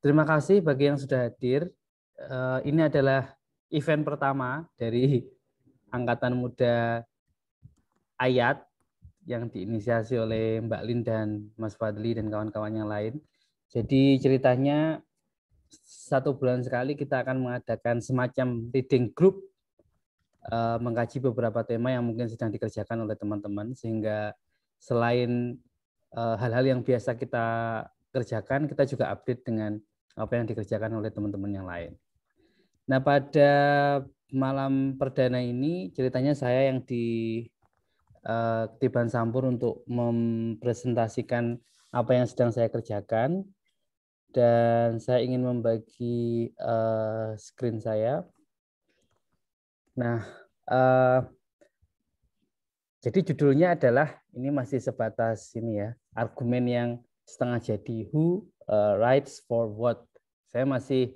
Terima kasih bagi yang sudah hadir. Eh, ini adalah event pertama dari Angkatan Muda Ayat yang diinisiasi oleh Mbak Lin dan Mas Fadli dan kawan-kawan yang lain. Jadi ceritanya satu bulan sekali kita akan mengadakan semacam reading group eh, mengkaji beberapa tema yang mungkin sedang dikerjakan oleh teman-teman sehingga selain eh, hal-hal yang biasa kita kerjakan, kita juga update dengan apa yang dikerjakan oleh teman-teman yang lain. Nah, pada malam perdana ini ceritanya saya yang di uh, sampur untuk mempresentasikan apa yang sedang saya kerjakan dan saya ingin membagi eh, screen saya. Nah, eh, jadi judulnya adalah ini masih sebatas ini ya, argumen yang setengah jadi who uh, rights for what saya masih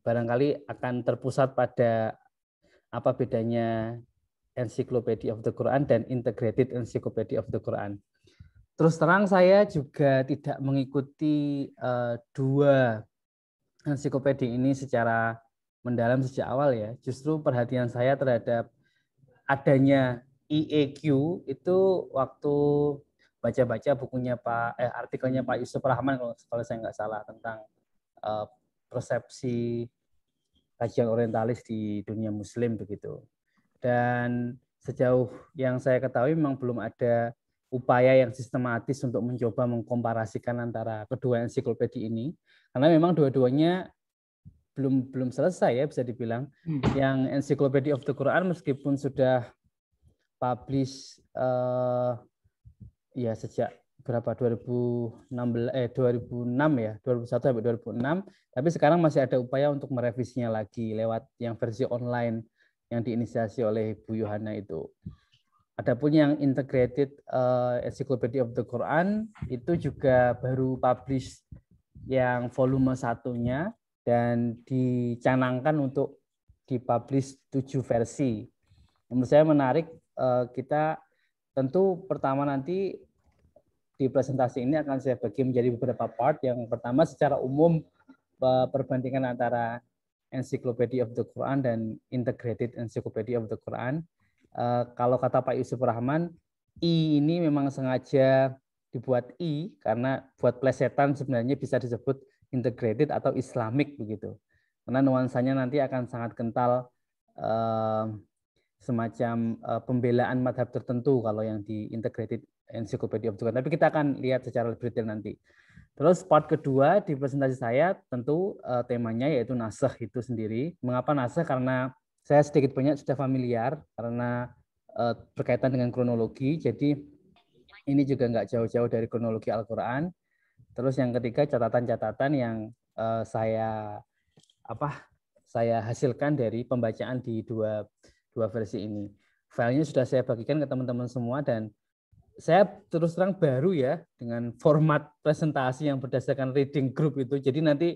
barangkali akan terpusat pada apa bedanya Encyclopedia of the Quran dan Integrated Encyclopedia of the Quran. Terus terang saya juga tidak mengikuti uh, dua ensiklopedia ini secara mendalam sejak awal ya. Justru perhatian saya terhadap adanya IEQ itu waktu baca-baca bukunya Pak eh, artikelnya Pak Yusuf Rahman kalau saya nggak salah tentang Eh, persepsi kajian orientalis di dunia muslim begitu. Dan sejauh yang saya ketahui memang belum ada upaya yang sistematis untuk mencoba mengkomparasikan antara kedua ensiklopedia ini karena memang dua-duanya belum belum selesai ya bisa dibilang. Hmm. Yang Encyclopedia of the Quran meskipun sudah publish uh, ya sejak berapa 2016 eh 2006 ya 2001 sampai 2006 tapi sekarang masih ada upaya untuk merevisinya lagi lewat yang versi online yang diinisiasi oleh Bu Yohana itu. Adapun yang integrated uh, encyclopedia of the Quran itu juga baru publish yang volume satunya dan dicanangkan untuk dipublish tujuh versi. Menurut saya menarik uh, kita tentu pertama nanti di presentasi ini akan saya bagi menjadi beberapa part. Yang pertama secara umum eh, perbandingan antara Encyclopedia of the Quran dan Integrated Encyclopedia of the Quran. Eh, kalau kata Pak Yusuf Rahman, I ini memang sengaja dibuat I karena buat plesetan sebenarnya bisa disebut integrated atau Islamic begitu. Karena nuansanya nanti akan sangat kental eh, semacam pembelaan madhab tertentu kalau yang di integrated ensiklopedia Tapi kita akan lihat secara lebih detail nanti. Terus part kedua di presentasi saya tentu uh, temanya yaitu nasah itu sendiri. Mengapa nasah? Karena saya sedikit banyak sudah familiar karena uh, berkaitan dengan kronologi. Jadi ini juga nggak jauh-jauh dari kronologi Al-Quran. Terus yang ketiga catatan-catatan yang uh, saya apa saya hasilkan dari pembacaan di dua dua versi ini. Filenya sudah saya bagikan ke teman-teman semua dan saya terus terang baru ya dengan format presentasi yang berdasarkan reading group itu. Jadi nanti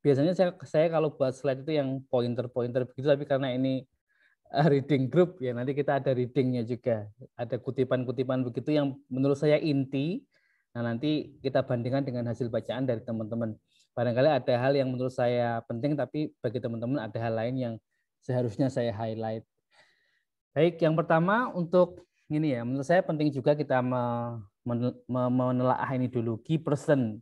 biasanya saya, saya kalau buat slide itu yang pointer-pointer begitu, tapi karena ini eh, reading group ya nanti kita ada readingnya juga, ada kutipan-kutipan begitu yang menurut saya inti. Nah nanti kita bandingkan dengan hasil bacaan dari teman-teman. Barangkali ada hal yang menurut saya penting, tapi bagi teman-teman ada hal lain yang seharusnya saya highlight. Baik, yang pertama untuk ini ya, menurut saya penting juga kita menelaah ini dulu key person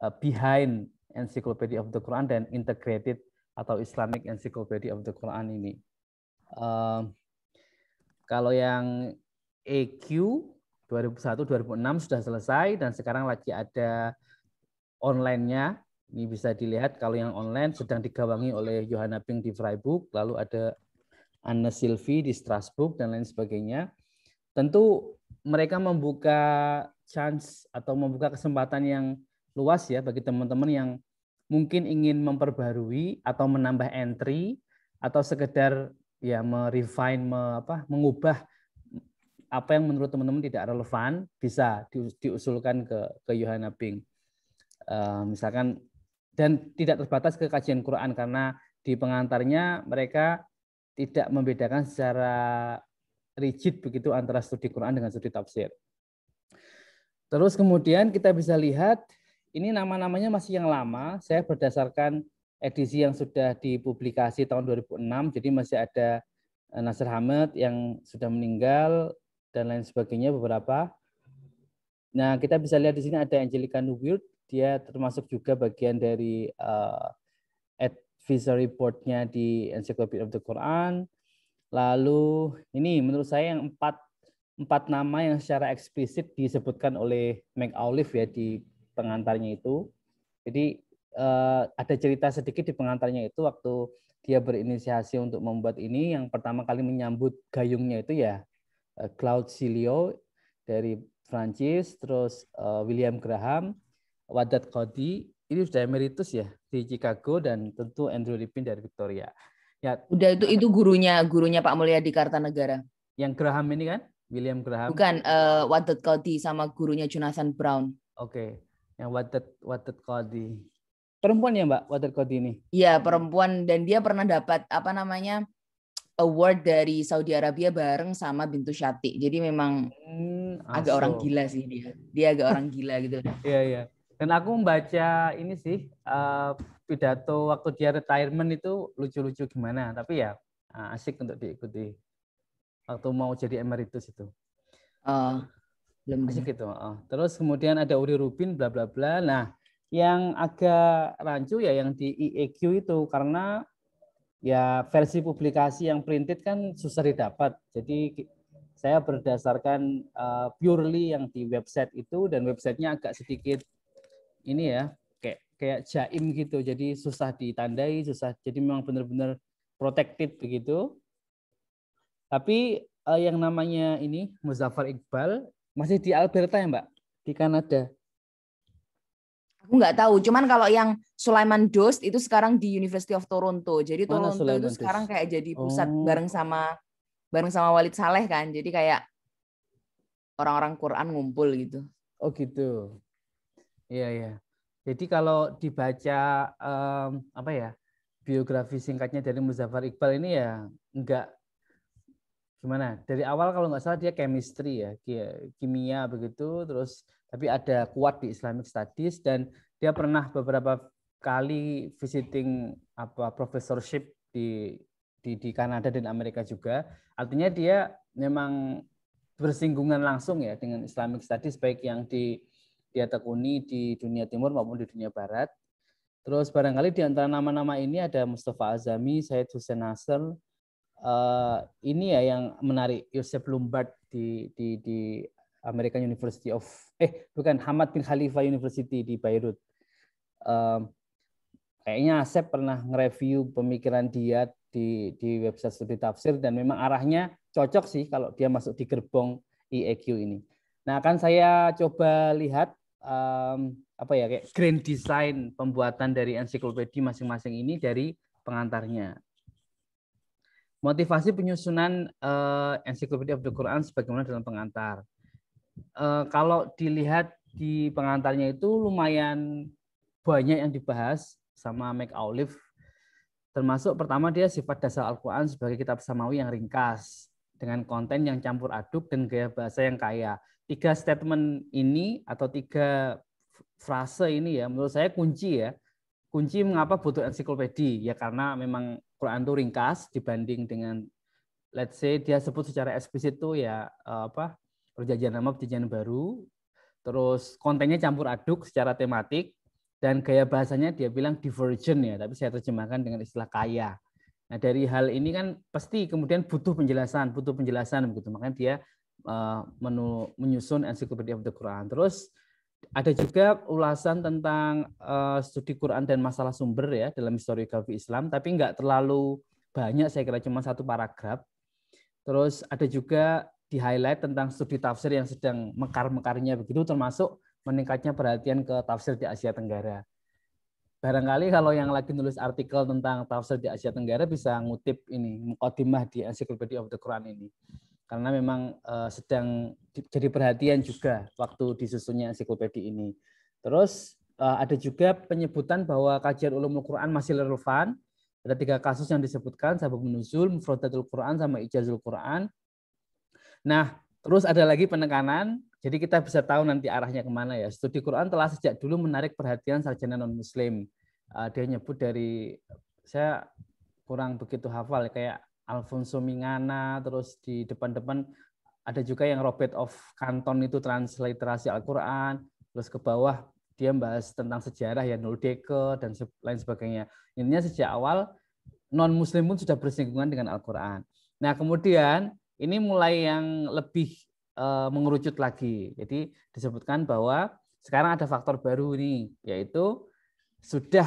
uh, behind Encyclopedia of the Quran dan Integrated atau Islamic Encyclopedia of the Quran ini. Uh, kalau yang EQ 2001-2006 sudah selesai dan sekarang lagi ada online-nya. Ini bisa dilihat kalau yang online sedang digawangi oleh Johanna Pink di Freiburg, lalu ada Anna Silvi di Strasbourg dan lain sebagainya tentu mereka membuka chance atau membuka kesempatan yang luas ya bagi teman-teman yang mungkin ingin memperbarui atau menambah entry atau sekedar ya merefine me, apa mengubah apa yang menurut teman-teman tidak relevan bisa diusulkan ke ke Yohana Bing. Uh, misalkan dan tidak terbatas ke kajian Quran karena di pengantarnya mereka tidak membedakan secara rigid begitu antara studi Quran dengan studi tafsir. Terus kemudian kita bisa lihat ini nama-namanya masih yang lama. Saya berdasarkan edisi yang sudah dipublikasi tahun 2006, jadi masih ada eh, Nasir Hamid yang sudah meninggal dan lain sebagainya beberapa. Nah, kita bisa lihat di sini ada Angelica Newbirt, dia termasuk juga bagian dari uh, advisory board-nya di Encyclopedia of the Quran. Lalu ini menurut saya yang empat empat nama yang secara eksplisit disebutkan oleh McAuliffe ya di pengantarnya itu. Jadi eh, ada cerita sedikit di pengantarnya itu waktu dia berinisiasi untuk membuat ini yang pertama kali menyambut gayungnya itu ya eh, Claude Silio dari Francis, terus eh, William Graham, Wadat Cody, ini sudah emeritus ya di Chicago dan tentu Andrew Ripin dari Victoria. Ya. Udah itu itu gurunya gurunya Pak Mulyadi Kartanegara. Yang Graham ini kan? William Graham. Bukan uh, eh, Wadat Cody sama gurunya Jonathan Brown. Oke. Okay. Yang Wadat Wadat Cody Perempuan ya, Mbak, Wadat Cody ini? Iya, perempuan dan dia pernah dapat apa namanya? award dari Saudi Arabia bareng sama Bintu Syati. Jadi memang hmm, agak orang gila sih dia. Dia agak orang gila gitu. Iya, iya. Dan aku membaca ini sih uh, pidato waktu dia retirement itu lucu-lucu gimana tapi ya ah, asik untuk diikuti waktu mau jadi emeritus itu uh, ah, belum iya, asik gitu uh. terus kemudian ada Uri Rubin bla bla bla nah yang agak rancu ya yang di IEQ itu karena ya versi publikasi yang printed kan susah didapat jadi saya berdasarkan uh, purely yang di website itu dan websitenya agak sedikit ini ya kayak jaim gitu. Jadi susah ditandai, susah. Jadi memang benar-benar protected begitu. Tapi uh, yang namanya ini Muzaffar Iqbal masih di Alberta ya, Mbak? Di Kanada. Aku nggak tahu, cuman kalau yang Sulaiman Dost itu sekarang di University of Toronto. Jadi Toronto Sulaiman itu sekarang kayak jadi pusat oh. bareng sama bareng sama Walid Saleh kan. Jadi kayak orang-orang Quran ngumpul gitu. Oh gitu. Iya, iya. Jadi kalau dibaca um, apa ya biografi singkatnya dari Muzaffar Iqbal ini ya enggak gimana dari awal kalau nggak salah dia chemistry ya kimia begitu terus tapi ada kuat di Islamic Studies dan dia pernah beberapa kali visiting apa professorship di di di Kanada dan Amerika juga artinya dia memang bersinggungan langsung ya dengan Islamic Studies baik yang di dia tekuni di dunia timur maupun di dunia barat. Terus barangkali di antara nama-nama ini ada Mustafa Azami, Said Hussein Nasr, uh, ini ya yang menarik Yosef Lombard di di di American University of eh bukan Hamad bin Khalifa University di Beirut. Uh, kayaknya Asep pernah nge-review pemikiran dia di di website studi tafsir dan memang arahnya cocok sih kalau dia masuk di gerbong IEQ ini. Nah, akan saya coba lihat um, apa ya kayak grand design pembuatan dari ensiklopedia masing-masing ini dari pengantarnya. Motivasi penyusunan uh, eh, ensiklopedia of the Quran sebagaimana dalam pengantar. Uh, kalau dilihat di pengantarnya itu lumayan banyak yang dibahas sama Mac Olive termasuk pertama dia sifat dasar Al-Quran sebagai kitab samawi yang ringkas dengan konten yang campur aduk dan gaya bahasa yang kaya tiga statement ini atau tiga frase ini ya menurut saya kunci ya kunci mengapa butuh ensiklopedi ya karena memang Quran itu ringkas dibanding dengan let's say dia sebut secara eksplisit tuh ya eh, apa perjanjian lama perjanjian baru terus kontennya campur aduk secara tematik dan gaya bahasanya dia bilang divergent ya tapi saya terjemahkan dengan istilah kaya nah dari hal ini kan pasti kemudian butuh penjelasan butuh penjelasan begitu makanya dia Eh, menu, menyusun ensiklopedia of the Quran. Terus ada juga ulasan tentang uh, studi Quran dan masalah sumber ya dalam historiografi Islam, tapi nggak terlalu banyak saya kira cuma satu paragraf. Terus ada juga di highlight tentang studi tafsir yang sedang mekar-mekarnya begitu termasuk meningkatnya perhatian ke tafsir di Asia Tenggara. Barangkali kalau yang lagi nulis artikel tentang tafsir di Asia Tenggara bisa ngutip ini, mukaddimah di Encyclopedia of the Quran ini karena memang uh, sedang di, jadi perhatian juga waktu disusunnya ensiklopedi ini. Terus uh, ada juga penyebutan bahwa kajian ulumul Quran masih relevan. Ada tiga kasus yang disebutkan, sabab menuzul, mufradatul Quran, sama ijazul Quran. Nah, terus ada lagi penekanan, jadi kita bisa tahu nanti arahnya kemana ya. Studi Quran telah sejak dulu menarik perhatian sarjana non-muslim. Uh, dia nyebut dari, saya kurang begitu hafal, kayak Alfonso Mingana, terus di depan-depan ada juga yang Robert of Canton itu transliterasi Al-Quran, terus ke bawah dia membahas tentang sejarah ya Nul dan lain sebagainya. Intinya sejak awal non muslim pun sudah bersinggungan dengan Al-Qur'an. Nah, kemudian ini mulai yang lebih uh, mengerucut lagi. Jadi disebutkan bahwa sekarang ada faktor baru nih yaitu sudah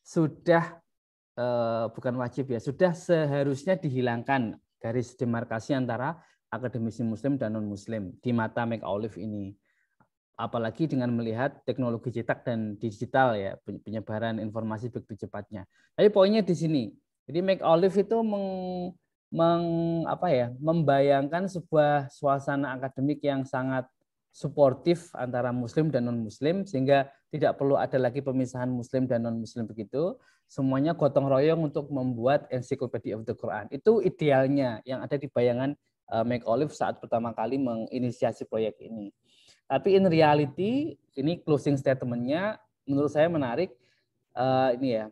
sudah Eh, bukan wajib ya, sudah seharusnya dihilangkan garis demarkasi antara akademisi muslim dan non muslim di mata make olive ini apalagi dengan melihat teknologi cetak dan digital ya penyebaran informasi begitu cepatnya. Tapi poinnya di sini. Jadi Make Olive itu meng, meng apa ya, membayangkan sebuah suasana akademik yang sangat suportif antara muslim dan non muslim sehingga tidak perlu ada lagi pemisahan muslim dan non muslim begitu semuanya gotong royong untuk membuat ensiklopedia of the Quran. Itu idealnya yang ada di bayangan uh, Mike Olive saat pertama kali menginisiasi proyek ini. Tapi in reality, ini closing statementnya menurut saya menarik. Uh, ini ya,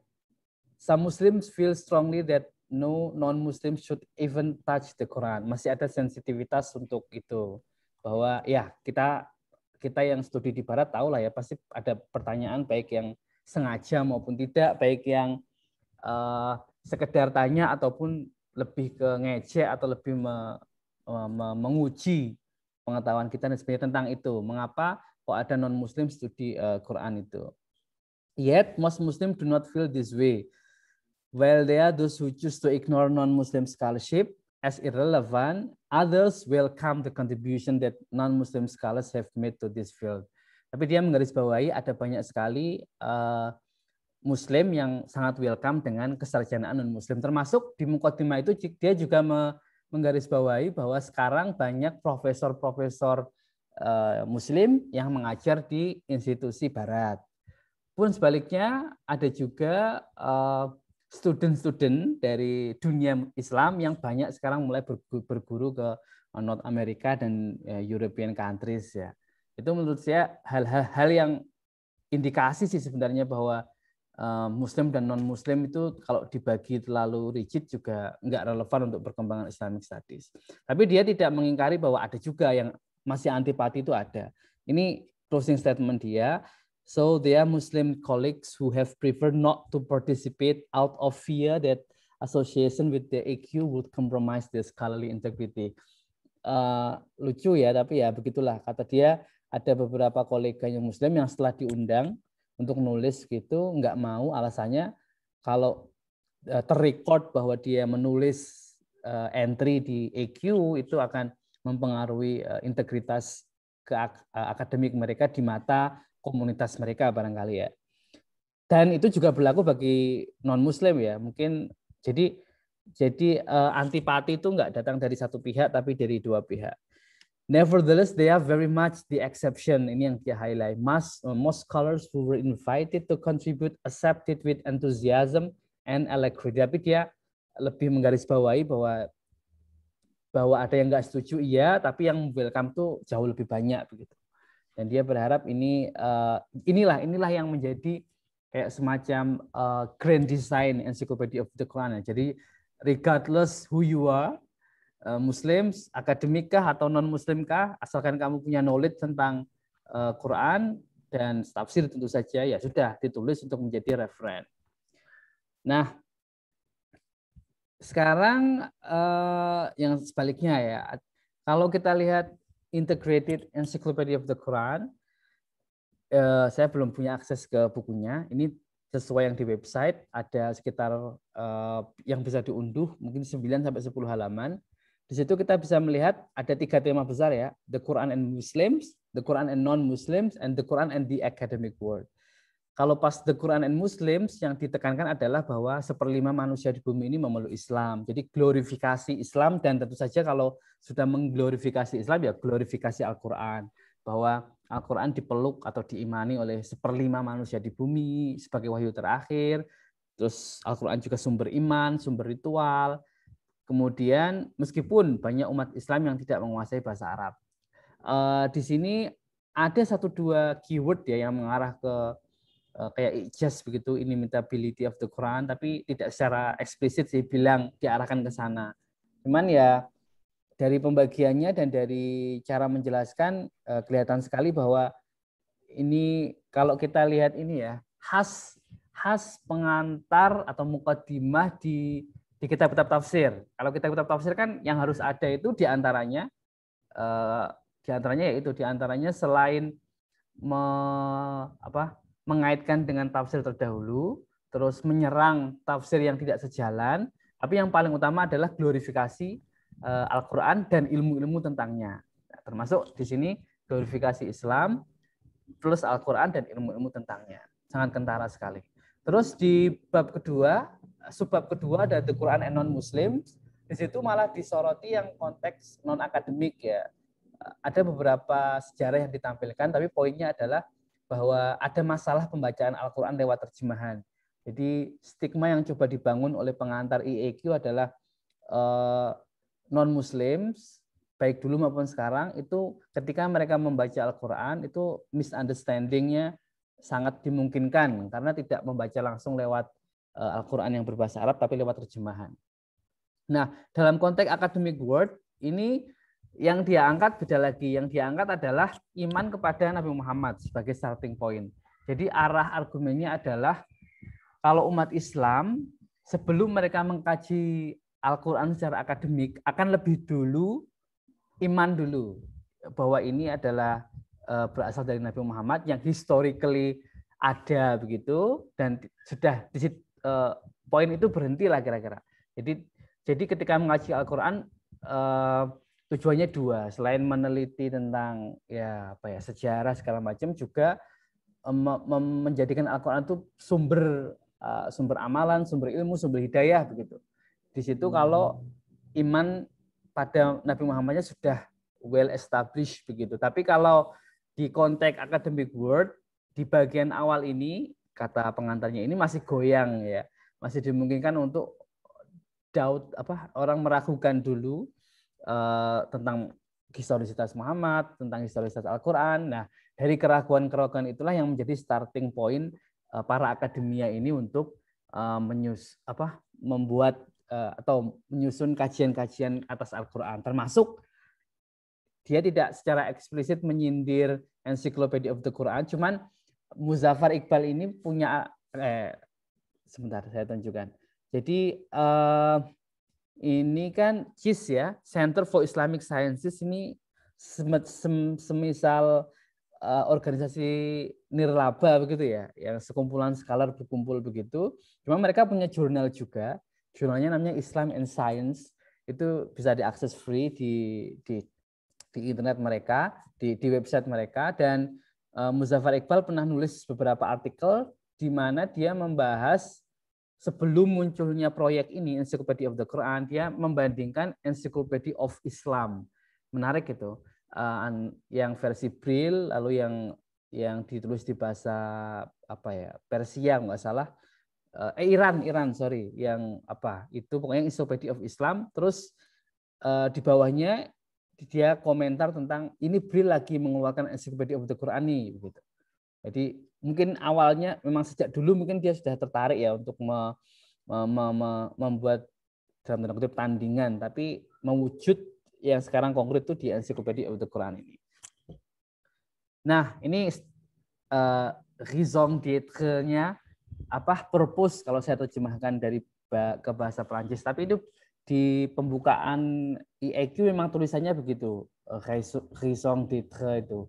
some Muslims feel strongly that no non-Muslim should even touch the Quran. Masih ada sensitivitas untuk itu bahwa ya kita kita yang studi di Barat tahu lah ya pasti ada pertanyaan baik yang sengaja maupun tidak, baik yang uh, sekedar tanya ataupun lebih ke ngecek atau lebih me, me, menguji pengetahuan kita dan sebagainya tentang itu. Mengapa kok ada non Muslim studi uh, Quran itu? Yet most muslim do not feel this way. While there are those who choose to ignore non-Muslim scholarship as irrelevant, others welcome the contribution that non-Muslim scholars have made to this field. Tapi dia menggarisbawahi ada banyak sekali uh, Muslim yang sangat welcome dengan kesarjanaan non Muslim. Termasuk di Mukotima itu dia juga menggarisbawahi bahwa sekarang banyak profesor-profesor uh, Muslim yang mengajar di institusi Barat. Pun sebaliknya ada juga student eh, student-student dari dunia Islam yang banyak sekarang mulai berguru, ke North America dan European countries ya. Itu menurut saya hal-hal yang indikasi sih sebenarnya bahwa eh, Muslim dan non-Muslim itu kalau dibagi terlalu rigid juga nggak relevan untuk perkembangan Islamic Studies. Tapi dia tidak mengingkari bahwa ada juga yang masih antipati itu ada. Ini closing statement dia. So there are Muslim colleagues who have preferred not to participate out of fear that association with the AQ would compromise their scholarly integrity. Uh, lucu ya, tapi ya begitulah kata dia ada beberapa kolega yang muslim yang setelah diundang untuk nulis gitu nggak mau alasannya kalau e, terrecord bahwa dia menulis e, entry di EQ itu akan mempengaruhi e, integritas ke akademik mereka di mata komunitas mereka barangkali ya. Dan itu juga berlaku bagi non muslim ya. Mungkin jadi jadi antipati itu nggak datang dari satu pihak tapi dari dua pihak. Nevertheless, they are very much the exception. Ini yang dia highlight. Most, uh, most scholars who were invited to contribute accepted with enthusiasm and alacrity. Tapi dia lebih menggarisbawahi bahwa bahwa ada yang nggak setuju iya, tapi yang welcome tuh jauh lebih banyak begitu. Dan dia berharap ini uh, inilah inilah yang menjadi kayak semacam uh, grand design encyclopedia of the Quran. Jadi regardless who you are, Eh, Muslim, akademikah atau non Muslimkah, asalkan kamu punya knowledge tentang eh, Quran dan tafsir tentu saja ya sudah ditulis untuk menjadi referen. Nah, sekarang eh, yang sebaliknya ya, kalau kita lihat Integrated Encyclopedia of the Quran, saya belum punya akses ke bukunya. Ini sesuai yang di website ada sekitar uh, yang bisa diunduh mungkin 9 sampai 10 halaman di situ kita bisa melihat ada tiga tema besar ya, the Quran and Muslims, the Quran and non-Muslims, and the Quran and the academic world. Kalau pas the Quran and Muslims yang ditekankan adalah bahwa seperlima manusia di bumi ini memeluk Islam. Jadi glorifikasi Islam dan tentu saja kalau sudah mengglorifikasi Islam ya glorifikasi Al-Quran. Bahwa Al-Quran dipeluk atau diimani oleh seperlima manusia di bumi sebagai wahyu terakhir. Terus Al-Quran juga sumber iman, sumber ritual, Kemudian meskipun banyak umat Islam yang tidak menguasai bahasa Arab, eh, di sini ada satu dua keyword ya yang mengarah ke eh, kayak ijaz begitu ini inimitability of the Quran, tapi tidak secara eksplisit sih bilang diarahkan ke sana. Cuman ya dari pembagiannya dan dari cara menjelaskan eh, kelihatan sekali bahwa ini kalau kita lihat ini ya khas khas pengantar atau mukadimah di di kitab-kitab tafsir. Kalau kita kitab tafsir kan yang harus ada itu diantaranya eh, diantaranya yaitu diantaranya selain me, apa, mengaitkan dengan tafsir terdahulu, terus menyerang tafsir yang tidak sejalan, tapi yang paling utama adalah glorifikasi eh, Al-Quran dan ilmu-ilmu tentangnya. Nah, termasuk di sini glorifikasi Islam plus Al-Quran dan ilmu-ilmu tentangnya. Sangat kentara sekali. Terus di bab kedua sebab kedua dari Quran and non-Muslim, di situ malah disoroti yang konteks non-akademik ya. Ada beberapa sejarah yang ditampilkan, tapi poinnya adalah bahwa ada masalah pembacaan Al-Quran lewat terjemahan. Jadi stigma yang coba dibangun oleh pengantar IEQ adalah uh, eh, non-Muslim, baik dulu maupun sekarang, itu ketika mereka membaca Al-Quran, itu misunderstandingnya sangat dimungkinkan karena tidak membaca langsung lewat Eh, Al-Quran yang berbahasa Arab tapi lewat terjemahan. Nah, dalam konteks akademik word ini yang dia angkat beda lagi. Yang dia angkat adalah iman kepada Nabi Muhammad sebagai starting point. Jadi arah argumennya adalah kalau umat Islam sebelum mereka mengkaji Al-Quran secara akademik akan lebih dulu iman dulu bahwa ini adalah eh, berasal dari Nabi Muhammad yang historically ada begitu dan sudah eh, poin itu berhenti lah kira-kira. Jadi jadi ketika mengaji Al-Qur'an eh, tujuannya dua, selain meneliti tentang ya apa ya sejarah segala macam juga eh, menjadikan Al-Qur'an itu sumber eh, sumber amalan, sumber ilmu, sumber hidayah begitu. Di situ hmm. kalau iman pada Nabi Muhammadnya sudah well established begitu. Tapi kalau di konteks academic word di bagian awal ini kata pengantarnya ini masih goyang ya masih dimungkinkan untuk doubt apa orang meragukan dulu uh, tentang historisitas Muhammad tentang historisitas Al-Quran nah dari keraguan keraguan itulah yang menjadi starting point uh, para akademia ini untuk uh, menyus apa membuat uh, atau menyusun kajian-kajian atas Al-Quran termasuk dia tidak secara eksplisit menyindir ensiklopedia of the Quran, cuman Muzaffar Iqbal ini punya eh, sebentar saya tunjukkan. Jadi eh, ini kan CIS ya, Center for Islamic Sciences ini sem sem semisal eh, organisasi nirlaba begitu ya, yang sekumpulan skalar berkumpul begitu. Cuma mereka punya jurnal juga, jurnalnya namanya Islam and Science itu bisa diakses free di di di internet mereka, di di website mereka dan Eh, Muzaffar Iqbal pernah nulis beberapa artikel di mana dia membahas sebelum munculnya proyek ini Encyclopedia of the Quran dia membandingkan Encyclopedia of Islam. Menarik itu. Eh, yang versi Braille lalu yang yang ditulis di bahasa apa ya Persia nggak salah eh, eh, Iran Iran sorry yang apa itu pokoknya Encyclopedia of Islam terus eh, di bawahnya dia komentar tentang ini Bril lagi mengeluarkan ensiklopedia of the Quran nih begitu. Jadi mungkin awalnya memang sejak dulu mungkin dia sudah tertarik ya untuk me, me, me, membuat dalam tanda kutip tandingan tapi mewujud yang sekarang konkret itu di ensiklopedia of the Quran ini. Nah, ini uh, raison dêtre apa purpose kalau saya terjemahkan dari ke bahasa Prancis tapi itu di pembukaan IEQ memang tulisannya begitu eh, Raison d'être itu.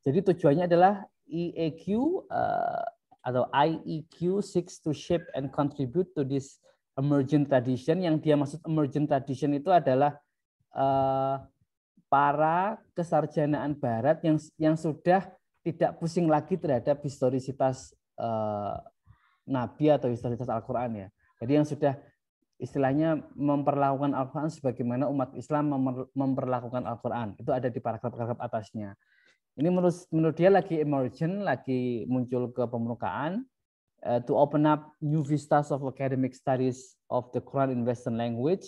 Jadi tujuannya adalah IEQ uh, eh, atau IEQ seeks to shape and contribute to this emergent tradition. Yang dia maksud emergent tradition itu adalah uh, para kesarjanaan Barat yang yang sudah tidak pusing lagi terhadap historisitas uh, Nabi atau historisitas Al-Quran ya. Jadi yang sudah istilahnya memperlakukan Al-Quran sebagaimana umat Islam memperlakukan Al-Quran. Itu ada di paragraf-paragraf atasnya. Ini menurut, menurut dia lagi emergent, lagi muncul ke permukaan, uh, to open up new vistas of academic studies of the Quran in Western language,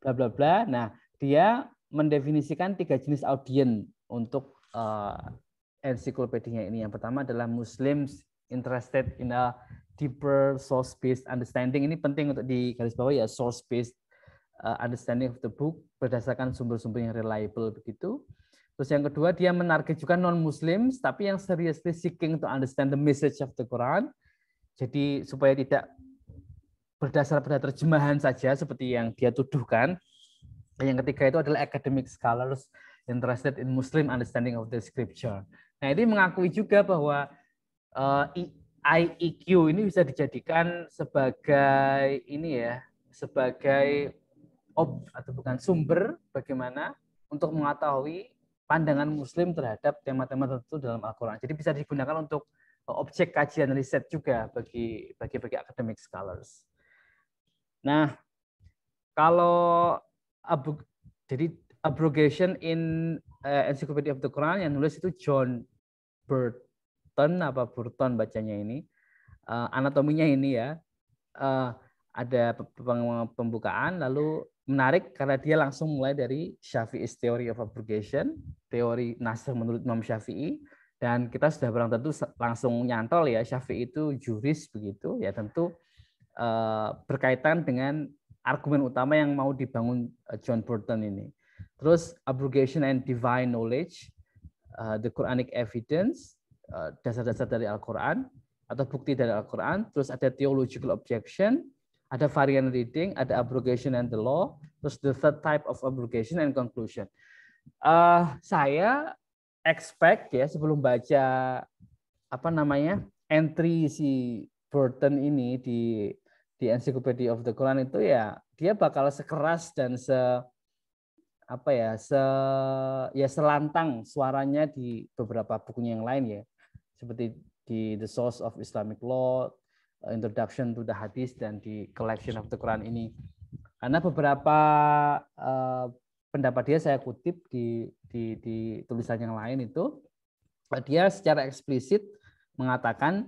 bla bla bla. Nah, dia mendefinisikan tiga jenis audiens untuk uh, ensiklopedinya ini. Yang pertama adalah Muslims interested in a deeper source based understanding ini penting untuk di garis bawah ya source based uh, understanding of the book berdasarkan sumber-sumber yang reliable begitu. Terus yang kedua dia menarget juga non muslims tapi yang seriously seeking to understand the message of the Quran. Jadi supaya tidak berdasar pada terjemahan saja seperti yang dia tuduhkan. Yang ketiga itu adalah academic scholars interested in Muslim understanding of the scripture. Nah, ini mengakui juga bahwa uh, IEQ ini bisa dijadikan sebagai ini ya, sebagai ob atau bukan sumber bagaimana untuk mengetahui pandangan muslim terhadap tema-tema tertentu dalam Al-Qur'an. Jadi bisa digunakan untuk objek kajian riset juga bagi bagi bagi academic scholars. Nah, kalau abu, jadi abrogation in uh, Encyclopedia of the Quran yang nulis itu John Bird Burton apa Burton bacanya ini uh, anatominya ini ya uh, ada pembukaan lalu menarik karena dia langsung mulai dari Syafi'i's theory of abrogation teori Nasr menurut Imam Syafi'i dan kita sudah barang tentu langsung nyantol ya Syafi'i itu juris begitu ya tentu uh, berkaitan dengan argumen utama yang mau dibangun John Burton ini terus abrogation and divine knowledge uh, the Quranic evidence Eh, dasar-dasar dari Al-Quran atau bukti dari Al-Quran, terus ada theological objection, ada variant reading, ada abrogation and the law, terus the third type of abrogation and conclusion. Uh, saya expect ya sebelum baca apa namanya entry si Burton ini di di Encyclopedia of the Quran itu ya dia bakal sekeras dan se apa ya se ya selantang suaranya di beberapa bukunya yang lain ya seperti di The Source of Islamic Law, uh, Introduction to the Hadith dan di Collection of the Quran ini. Karena beberapa uh, pendapat dia saya kutip di, di, di tulisan yang lain itu, uh, dia secara eksplisit mengatakan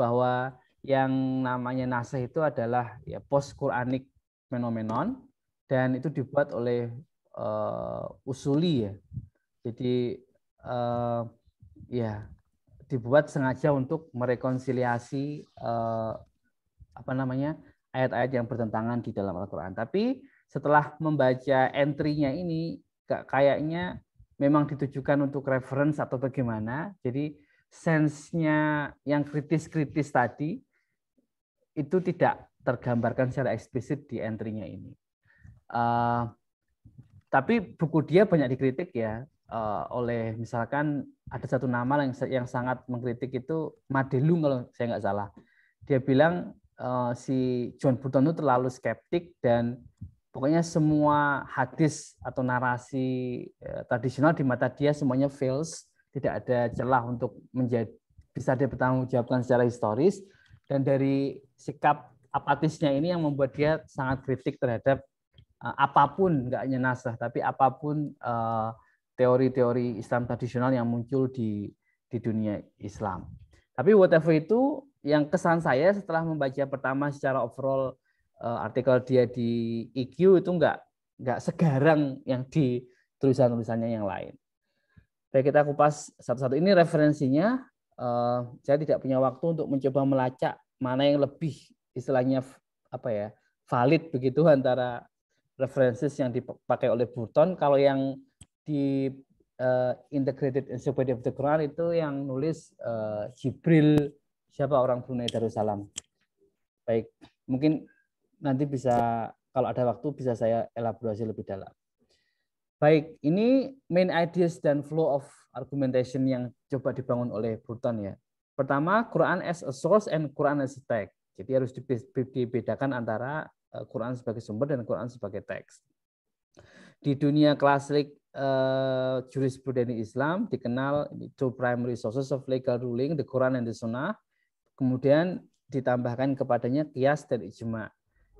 bahwa yang namanya nasih itu adalah ya post Quranic fenomenon dan itu dibuat oleh uh, usuli ya. Jadi uh, ya dibuat sengaja untuk merekonsiliasi eh, apa namanya ayat-ayat yang bertentangan di dalam Al-Quran. Tapi setelah membaca entry-nya ini, kayaknya memang ditujukan untuk reference atau bagaimana. Jadi sensnya yang kritis-kritis tadi itu tidak tergambarkan secara eksplisit di entry-nya ini. Uh, tapi buku dia banyak dikritik ya uh, oleh misalkan ada satu nama yang yang sangat mengkritik itu Madelung kalau saya nggak salah. Dia bilang uh, si John Burton itu terlalu skeptik dan pokoknya semua hadis atau narasi uh, tradisional di mata dia semuanya fails, tidak ada celah untuk menjadi bisa dipertanggungjawabkan secara historis dan dari sikap apatisnya ini yang membuat dia sangat kritik terhadap uh, apapun nggak hanya nasah tapi apapun uh, teori-teori Islam tradisional yang muncul di di dunia Islam. Tapi whatever itu, yang kesan saya setelah membaca pertama secara overall uh, artikel dia di IQ itu enggak nggak segarang yang di tulisan-tulisannya yang lain. Baik kita kupas satu-satu ini referensinya. Uh, saya tidak punya waktu untuk mencoba melacak mana yang lebih istilahnya apa ya valid begitu antara referensi yang dipakai oleh Burton. Kalau yang di uh, Integrated Encyclopedia of the Quran itu yang nulis uh, Jibril siapa orang Brunei Darussalam. Baik, mungkin nanti bisa kalau ada waktu bisa saya elaborasi lebih dalam. Baik, ini main ideas dan flow of argumentation yang coba dibangun oleh Burton ya. Pertama, Quran as a source and Quran as a text. Jadi harus dibedakan antara eh, Quran sebagai sumber dan Quran sebagai teks. Di dunia klasik Eh, Jurisprudensi Islam dikenal two primary sources of legal ruling, the Quran and the Sunnah. Kemudian ditambahkan kepadanya kias dan ijma.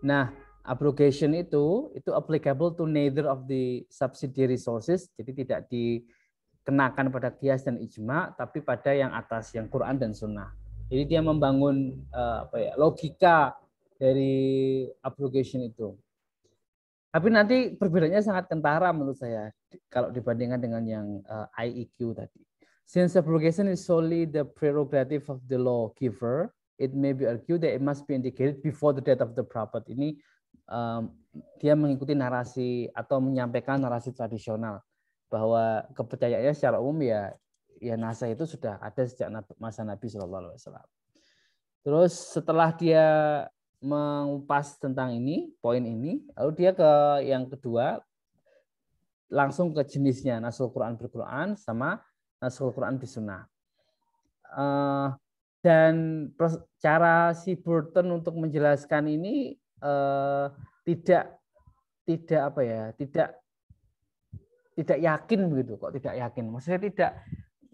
Nah, abrogation itu itu applicable to neither of the subsidiary sources, jadi tidak dikenakan pada kias dan ijma, tapi pada yang atas, yang Quran dan Sunnah. Jadi dia membangun uh, apa ya, logika dari abrogation itu. Tapi nanti perbedaannya sangat kentara menurut saya kalau dibandingkan dengan yang uh, eh, IEQ tadi. Since subrogation is solely the prerogative of the law giver, it may be argued that it must be indicated before the death of the prophet. Ini um, dia mengikuti narasi atau menyampaikan narasi tradisional bahwa kepercayaannya secara umum ya ya NASA itu sudah ada sejak masa Nabi Shallallahu Alaihi Wasallam. Terus setelah dia mengupas tentang ini, poin ini. Lalu dia ke yang kedua langsung ke jenisnya nasul Quran berquran sama nasul Quran bisunah. Uh, eh, dan cara si Burton untuk menjelaskan ini uh, tidak tidak apa ya tidak tidak yakin begitu kok tidak yakin maksudnya tidak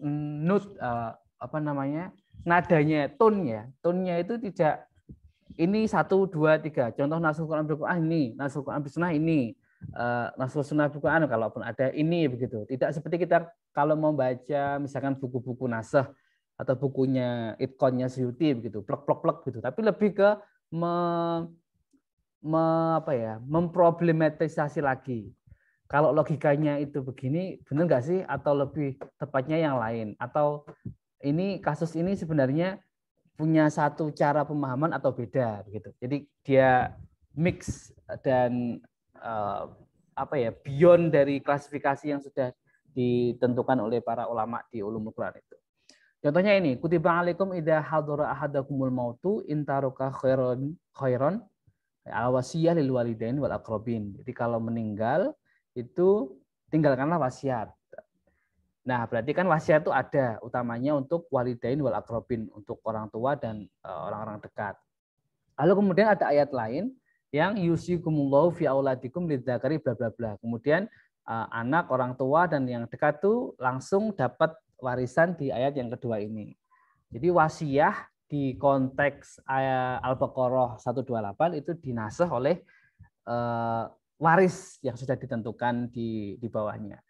mm, nut uh, apa namanya nadanya tone ya tonnya itu tidak ini satu dua tiga contoh nasul Quran ah ini nasul Quran bersunah ini uh, eh, nasul sunnah Kalau kalaupun ada ini begitu tidak seperti kita kalau membaca misalkan buku-buku nasah atau bukunya itkonnya Suyuti begitu plek plek plek gitu tapi lebih ke me, me, apa ya memproblematisasi lagi kalau logikanya itu begini benar nggak sih atau lebih tepatnya yang lain atau ini kasus ini sebenarnya punya satu cara pemahaman atau beda gitu. Jadi dia mix dan uh, apa ya beyond dari klasifikasi yang sudah ditentukan oleh para ulama di ulumul Quran itu. Contohnya ini, kutiba alaikum idza hadara ahadakumul mautu intaruka khairon khairon alwasiyah lil walidain wal aqrabin. Jadi kalau meninggal itu tinggalkanlah wasiat. Nah, berarti kan wasiat itu ada, utamanya untuk walidain wal akrobin, untuk orang tua dan eh, orang-orang dekat. Lalu kemudian ada ayat lain yang yusikumullahu fi auladikum lidzakari bla bla bla. Kemudian eh, anak, orang tua dan yang dekat itu langsung dapat warisan di ayat yang kedua ini. Jadi wasiat di konteks eh, Al-Baqarah 128 itu dinasah oleh waris yang sudah ditentukan di di bawahnya.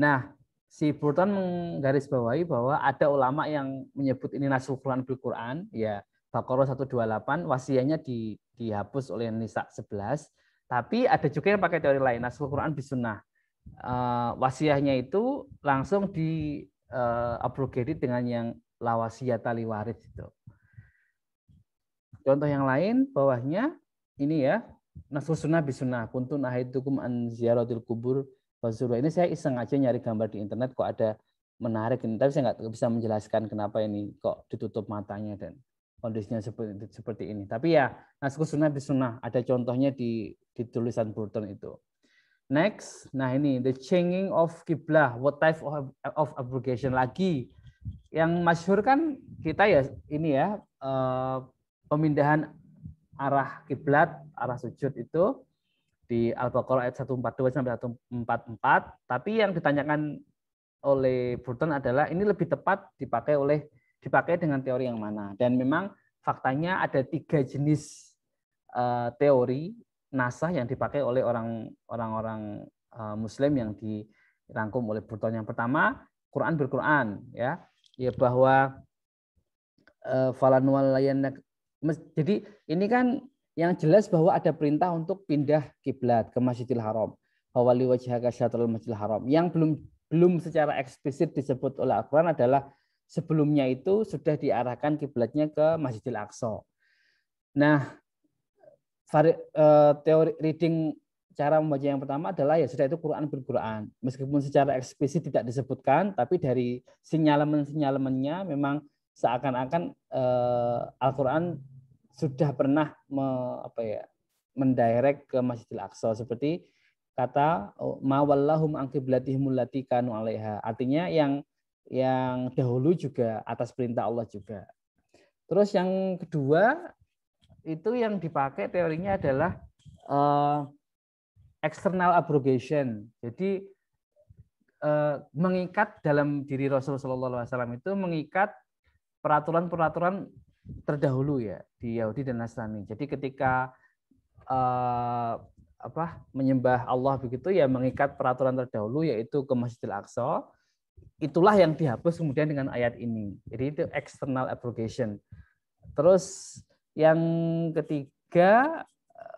Nah, si Burton menggarisbawahi bahwa ada ulama yang menyebut ini nasul Quran bil Quran, ya Bakoro 128 wasianya di, dihapus oleh Nisa 11, tapi ada juga yang pakai teori lain nasul Quran bis sunnah. Uh, eh, wasiahnya itu langsung di uh, eh, abrogated dengan yang lawasiya tali waris itu. Contoh yang lain bawahnya ini ya nasul sunnah bis kuntun ahaitukum an ziaratil kubur Rasulullah ini saya iseng aja nyari gambar di internet kok ada menarik ini tapi saya nggak bisa menjelaskan kenapa ini kok ditutup matanya dan kondisinya seperti seperti ini tapi ya nasku sunnah di sunnah ada contohnya di di tulisan Burton itu next nah ini the changing of kiblah what type of, of abrogation lagi yang masyhur kan kita ya ini ya uh, pemindahan arah kiblat arah sujud itu di Al-Baqarah ayat 142 sampai 144, tapi yang ditanyakan oleh Burton adalah ini lebih tepat dipakai oleh dipakai dengan teori yang mana. Dan memang faktanya ada tiga jenis uh, teori NASA yang dipakai oleh orang orang uh, eh, Muslim yang dirangkum oleh Burton. Yang pertama, Quran berquran, ya, ya bahwa uh, jadi ini kan yang jelas bahwa ada perintah untuk pindah kiblat ke Masjidil Haram. Hawali wajhaka syatrul Masjidil Haram. Yang belum belum secara eksplisit disebut oleh Al-Quran adalah sebelumnya itu sudah diarahkan kiblatnya ke Masjidil Aqsa. Nah, eh, teori reading cara membaca yang pertama adalah ya sudah itu Quran berquran meskipun secara eksplisit tidak disebutkan tapi dari sinyalemen sinyalemennya memang seakan-akan eh, Al-Quran sudah pernah me, apa ya mendirect ke Masjidil Aqsa seperti kata oh, mawallahum angkiblatihim lati kanu alaiha. Artinya yang yang dahulu juga atas perintah Allah juga. Terus yang kedua itu yang dipakai teorinya adalah uh, external abrogation. Jadi uh, mengikat dalam diri Rasulullah SAW itu mengikat peraturan-peraturan terdahulu ya di Yahudi dan Nasrani. Jadi ketika uh, apa menyembah Allah begitu ya mengikat peraturan terdahulu yaitu ke Masjidil Aqsa. Itulah yang dihapus kemudian dengan ayat ini. Jadi itu external abrogation. Terus yang ketiga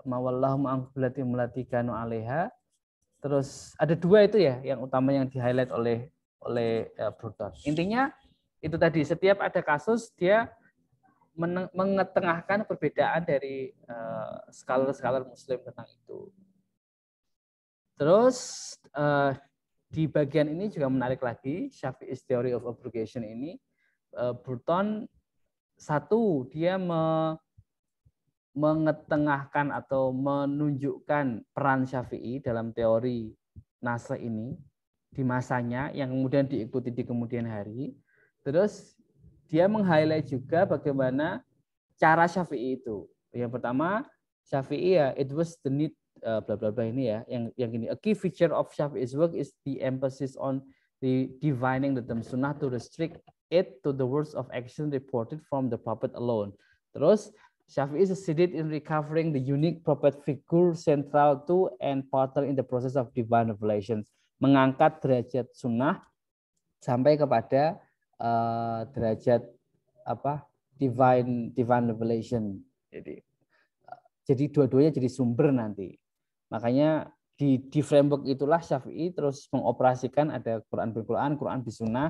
mawallahum angkublati mulatikanu aleha. Terus ada dua itu ya yang utama yang di highlight oleh oleh uh, Intinya itu tadi setiap ada kasus dia mengetengahkan perbedaan dari skalar eh, scholar uh, muslim tentang itu. Terus uh, di bagian ini juga menarik lagi Syafi'i's theory of abrogation ini uh, eh, Burton satu dia me, mengetengahkan atau menunjukkan peran Syafi'i dalam teori nase ini di masanya yang kemudian diikuti di kemudian hari. Terus dia meng-highlight juga bagaimana cara Syafi'i itu. Yang pertama, Syafi'i ya it was the need eh, bla bla bla ini ya yang yang gini a key feature of Syafi'i's work is the emphasis on the divining the term sunnah to restrict it to the words of action reported from the prophet alone. Terus Syafi'i succeeded in recovering the unique prophet figure central to and partner in the process of divine revelations. Mengangkat derajat sunnah sampai kepada uh, derajat apa divine divine revelation. Jadi jadi dua-duanya jadi sumber nanti. Makanya di, di framework itulah Syafi'i terus mengoperasikan ada Quran bil Quran, Quran bil eh, Sunnah,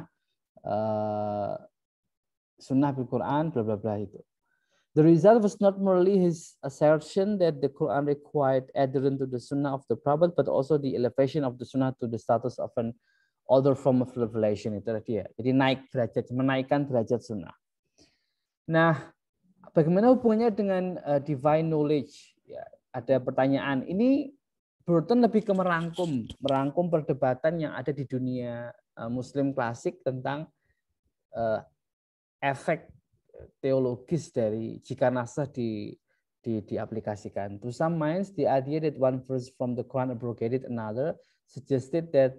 uh, Sunnah bil Quran, bla bla bla itu. The result was not merely his assertion that the Quran required adherence to the Sunnah of the Prophet, but also the elevation of the Sunnah to the status of an other form of revelation itu tadi ya. Jadi naik derajat, menaikkan derajat sunnah. Nah, bagaimana hubungannya dengan uh, divine knowledge? Ya, ada pertanyaan. Ini Burton lebih ke merangkum, merangkum perdebatan yang ada di dunia uh, Muslim klasik tentang uh, efek teologis dari jika nasah di di diaplikasikan. To some minds, the idea that one verse from the Quran abrogated another suggested that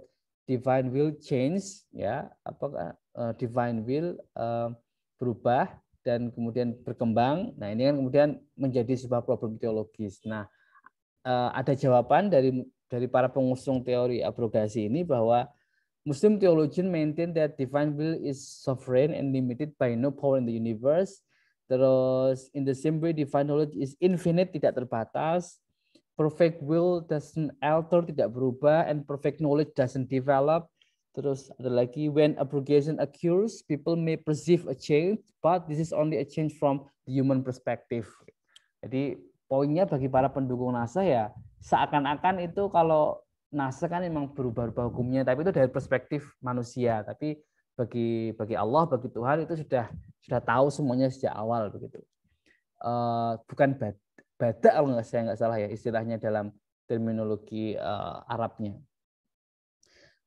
divine will change ya apakah eh, uh, divine will uh, berubah dan kemudian berkembang nah ini kan kemudian menjadi sebuah problem teologis nah uh, ada jawaban dari dari para pengusung teori abrogasi ini bahwa Muslim theologian maintain that divine will is sovereign and limited by no power in the universe. Terus in the same way divine knowledge is infinite tidak terbatas perfect will doesn't alter, tidak berubah, and perfect knowledge doesn't develop. Terus ada lagi, when abrogation occurs, people may perceive a change, but this is only a change from the human perspective. Jadi poinnya bagi para pendukung NASA ya, seakan-akan itu kalau NASA kan memang berubah-ubah hukumnya, tapi itu dari perspektif manusia. Tapi bagi bagi Allah, bagi Tuhan itu sudah sudah tahu semuanya sejak awal begitu. Uh, bukan badak kalau nggak saya nggak salah ya istilahnya dalam terminologi uh, Arabnya.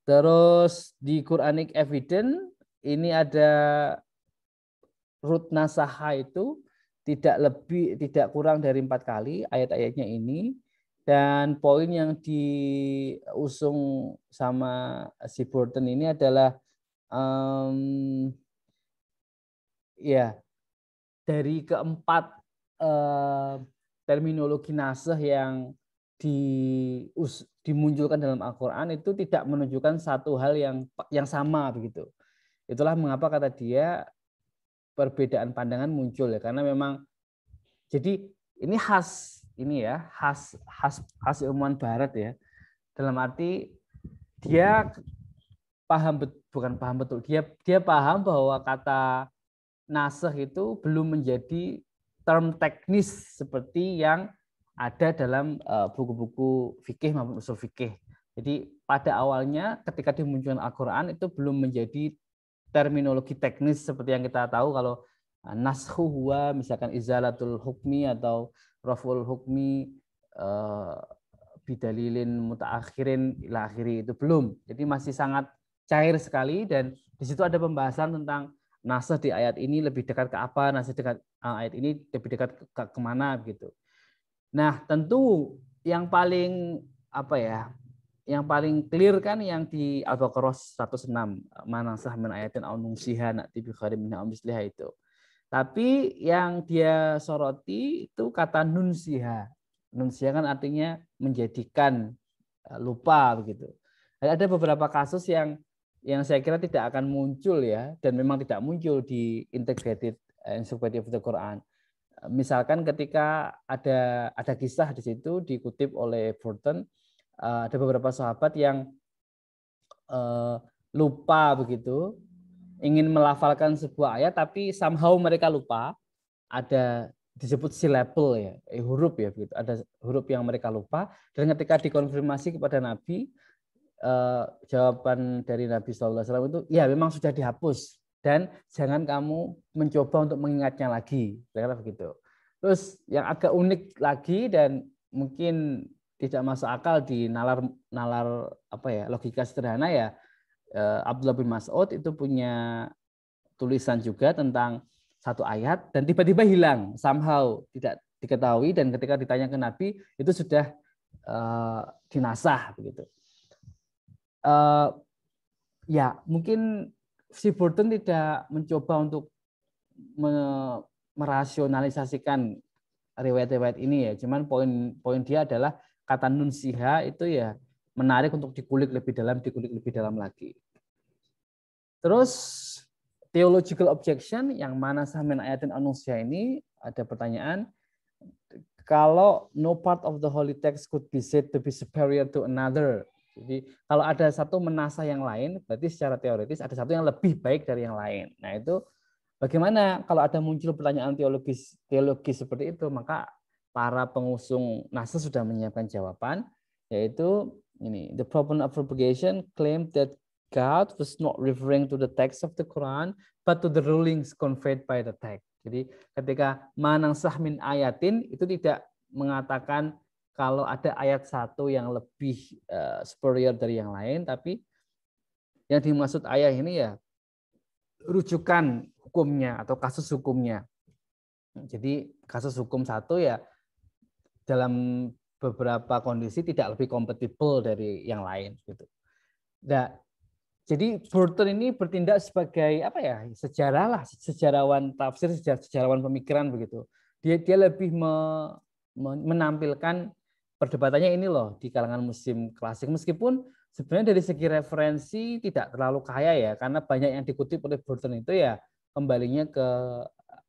Terus di Quranic evidence ini ada root nasaha itu tidak lebih tidak kurang dari empat kali ayat-ayatnya ini dan poin yang diusung sama si Burton ini adalah um, ya dari keempat uh, terminologi nasih yang di dimunculkan dalam Al-Qur'an itu tidak menunjukkan satu hal yang yang sama begitu. Itulah mengapa kata dia perbedaan pandangan muncul ya karena memang jadi ini khas ini ya khas khas khas ilmuwan barat ya dalam arti dia paham bukan paham betul dia dia paham bahwa kata nasih itu belum menjadi term teknis seperti yang ada dalam eh, buku-buku fikih maupun usul fikih. Jadi pada awalnya ketika dimunculkan Al-Quran itu belum menjadi terminologi teknis seperti yang kita tahu kalau eh, nashu huwa misalkan izalatul hukmi atau raful hukmi eh, bidalilin mutaakhirin ila itu belum. Jadi masih sangat cair sekali dan di situ ada pembahasan tentang nasah di ayat ini lebih dekat ke apa, nasah dekat eh, ayat ini lebih dekat ke, kemana gitu. Nah tentu yang paling apa ya, yang paling clear kan yang di Al-Baqarah 106 manasah min ayatin au nungsiha na'ti bi khairin minha itu. Tapi yang dia soroti itu kata nunsiha. Nunsiha kan artinya menjadikan eh, lupa begitu. Ada beberapa kasus yang yang saya kira tidak akan muncul ya dan memang tidak muncul di integrated encyclopedia eh, of the Quran. Eh, misalkan ketika ada ada kisah di situ dikutip oleh Burton eh, ada beberapa sahabat yang lupa begitu ingin melafalkan sebuah ayat tapi somehow mereka lupa ada disebut syllable ya huruf ya begitu ada huruf yang mereka lupa dan ketika dikonfirmasi kepada Nabi Eh, jawaban dari Nabi saw itu ya memang sudah dihapus dan jangan kamu mencoba untuk mengingatnya lagi kira-kira begitu terus yang agak unik lagi dan mungkin tidak masuk akal di nalar nalar apa ya logika sederhana ya eh, Abdullah bin Mas'ud itu punya tulisan juga tentang satu ayat dan tiba-tiba hilang somehow tidak diketahui dan ketika ditanya ke Nabi itu sudah uh, dinasah begitu uh, ya mungkin si Burton tidak mencoba untuk me merasionalisasikan riwayat-riwayat ini ya. Cuman poin poin dia adalah kata nun siha itu ya menarik untuk dikulik lebih dalam, dikulik lebih dalam lagi. Terus theological objection yang mana sahmin ayatin anusia ini ada pertanyaan kalau no part of the holy text could be said to be superior to another jadi kalau ada satu menasah yang lain, berarti secara teoritis ada satu yang lebih baik dari yang lain. Nah itu bagaimana kalau ada muncul pertanyaan teologis teologis seperti itu, maka para pengusung nasa sudah menyiapkan jawaban, yaitu ini the problem of propagation claim that God was not referring to the text of the Quran, but to the rulings conveyed by the text. Jadi ketika manang sahmin ayatin itu tidak mengatakan kalau ada ayat satu yang lebih eh, superior dari yang lain, tapi yang dimaksud ayat ini ya rujukan hukumnya atau kasus hukumnya. Jadi kasus hukum satu ya dalam beberapa kondisi tidak lebih kompatibel dari yang lain gitu. Nah, jadi Burton ini bertindak sebagai apa ya sejarah lah sejarawan tafsir sejarawan pemikiran begitu dia dia lebih me, me, menampilkan perdebatannya ini loh di kalangan musim klasik meskipun sebenarnya dari segi referensi tidak terlalu kaya ya karena banyak yang dikutip oleh Burton itu ya kembalinya ke